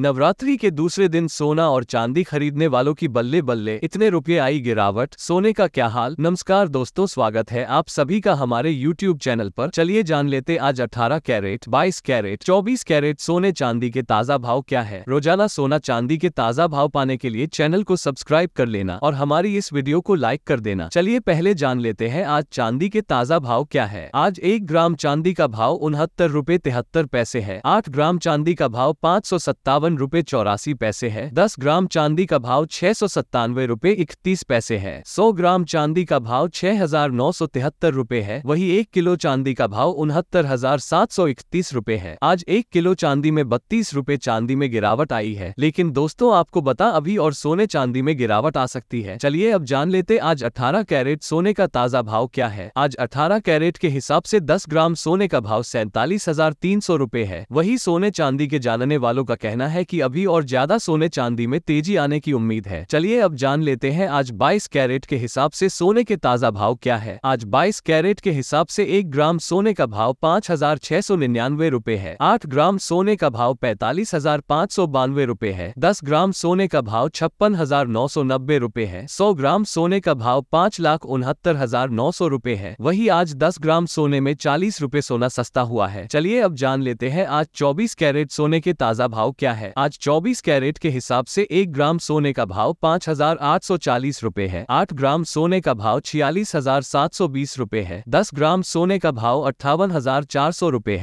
नवरात्रि के दूसरे दिन सोना और चांदी खरीदने वालों की बल्ले बल्ले इतने रुपये आई गिरावट सोने का क्या हाल नमस्कार दोस्तों स्वागत है आप सभी का हमारे YouTube चैनल पर चलिए जान लेते आज 18 कैरेट 22 कैरेट 24 कैरेट सोने चांदी के ताज़ा भाव क्या है रोजाना सोना चांदी के ताज़ा भाव पाने के लिए चैनल को सब्सक्राइब कर लेना और हमारी इस वीडियो को लाइक कर देना चलिए पहले जान लेते हैं आज चांदी के ताज़ा भाव क्या है आज एक ग्राम चांदी का भाव उनहत्तर रूपए तिहत्तर पैसे है आठ ग्राम चांदी का भाव पाँच सौ सत्तावन रूपए चौरासी पैसे है दस ग्राम चांदी का भाव छह सौ सत्तानवे रूपए इकतीस पैसे है सौ ग्राम चांदी का भाव छह हजार नौ सौ तिहत्तर रूपए है वही एक किलो चांदी का भाव उनहत्तर हजार सात सौ इकतीस रूपए है आज एक किलो चांदी में बत्तीस रूपए चांदी में गिरावट आई है लेकिन दोस्तों आपको बता अभी और सोने चांदी में गिरावट आ सकती है चलिए अब जान लेते आज अठारह कैरेट सोने का ताजा भाव क्या है आज अठारह कैरेट के हिसाब से दस ग्राम सोने का भाव सैतालीस हजार तीन सौ रूपए है वही सोने चांदी के जानने वालों का कहना है है कि अभी और ज्यादा सोने चांदी में तेजी आने की उम्मीद है चलिए अब जान लेते हैं आज 22 कैरेट के हिसाब से सोने के ताजा भाव क्या है आज 22 कैरेट के हिसाब से एक ग्राम सोने का भाव पाँच हजार छह सौ निन्यानवे रूपए है आठ ग्राम सोने का भाव पैतालीस हजार पाँच सौ बानवे रूपए है दस ग्राम सोने का भाव छप्पन हजार नौ सौ नब्बे रूपए है सौ ग्राम सोने का भाव पाँच लाख उनहत्तर हजार नौ सौ रूपए है वही आज दस ग्राम सोने में चालीस रूपए सोना सस्ता हुआ है चलिए अब जान लेते हैं आज चौबीस कैरेट सोने के ताजा भाव क्या है है आज 24 कैरेट के हिसाब से एक ग्राम सोने का भाव पाँच हजार आठ सौ चालीस रूपए है आठ ग्राम सोने का भाव छियालीस हजार सात सौ बीस रूपए है दस ग्राम सोने का भाव अट्ठावन हजार चार सौ रूपए है